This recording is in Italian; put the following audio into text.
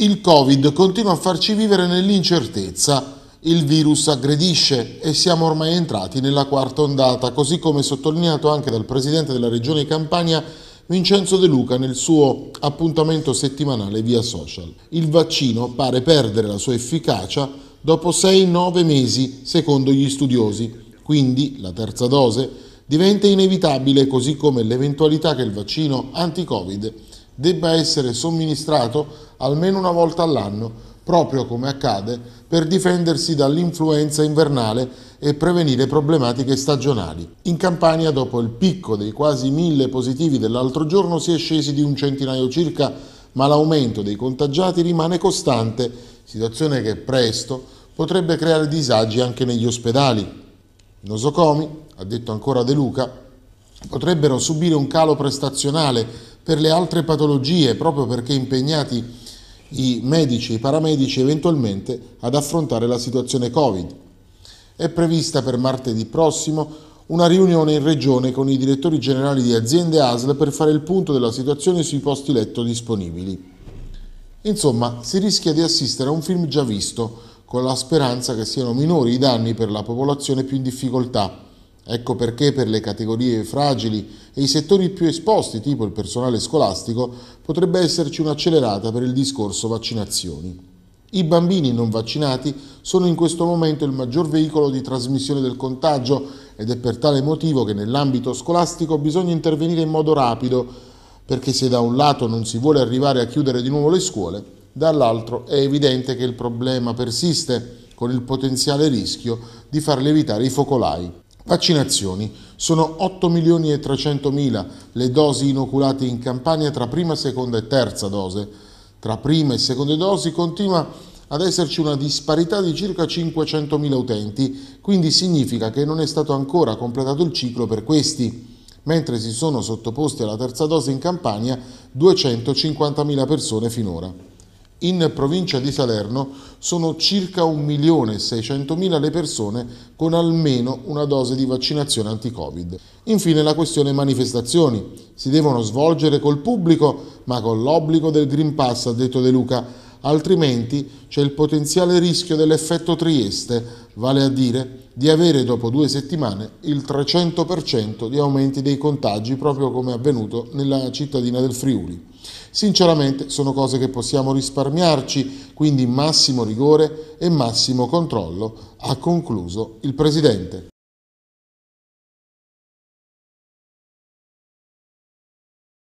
Il Covid continua a farci vivere nell'incertezza. Il virus aggredisce e siamo ormai entrati nella quarta ondata, così come sottolineato anche dal presidente della regione Campania Vincenzo De Luca nel suo appuntamento settimanale via social. Il vaccino pare perdere la sua efficacia dopo 6-9 mesi, secondo gli studiosi. Quindi la terza dose diventa inevitabile, così come l'eventualità che il vaccino anti-Covid debba essere somministrato almeno una volta all'anno, proprio come accade per difendersi dall'influenza invernale e prevenire problematiche stagionali. In Campania, dopo il picco dei quasi mille positivi dell'altro giorno, si è scesi di un centinaio circa, ma l'aumento dei contagiati rimane costante, situazione che presto potrebbe creare disagi anche negli ospedali. I Nosocomi, ha detto ancora De Luca, potrebbero subire un calo prestazionale per le altre patologie, proprio perché impegnati i medici e i paramedici eventualmente ad affrontare la situazione Covid. È prevista per martedì prossimo una riunione in regione con i direttori generali di aziende ASL per fare il punto della situazione sui posti letto disponibili. Insomma, si rischia di assistere a un film già visto, con la speranza che siano minori i danni per la popolazione più in difficoltà Ecco perché per le categorie fragili e i settori più esposti, tipo il personale scolastico, potrebbe esserci un'accelerata per il discorso vaccinazioni. I bambini non vaccinati sono in questo momento il maggior veicolo di trasmissione del contagio ed è per tale motivo che nell'ambito scolastico bisogna intervenire in modo rapido, perché se da un lato non si vuole arrivare a chiudere di nuovo le scuole, dall'altro è evidente che il problema persiste, con il potenziale rischio di far levitare i focolai. Vaccinazioni. Sono 8 milioni e 300 mila le dosi inoculate in Campania tra prima, seconda e terza dose. Tra prima e seconda dosi continua ad esserci una disparità di circa 500 mila utenti, quindi significa che non è stato ancora completato il ciclo per questi mentre si sono sottoposti alla terza dose in Campania mila persone finora. In provincia di Salerno sono circa 1.600.000 le persone con almeno una dose di vaccinazione anti-Covid. Infine la questione manifestazioni. Si devono svolgere col pubblico ma con l'obbligo del Green Pass, ha detto De Luca, altrimenti c'è il potenziale rischio dell'effetto Trieste, vale a dire di avere dopo due settimane il 300% di aumenti dei contagi proprio come è avvenuto nella cittadina del Friuli. Sinceramente sono cose che possiamo risparmiarci, quindi massimo rigore e massimo controllo, ha concluso il Presidente.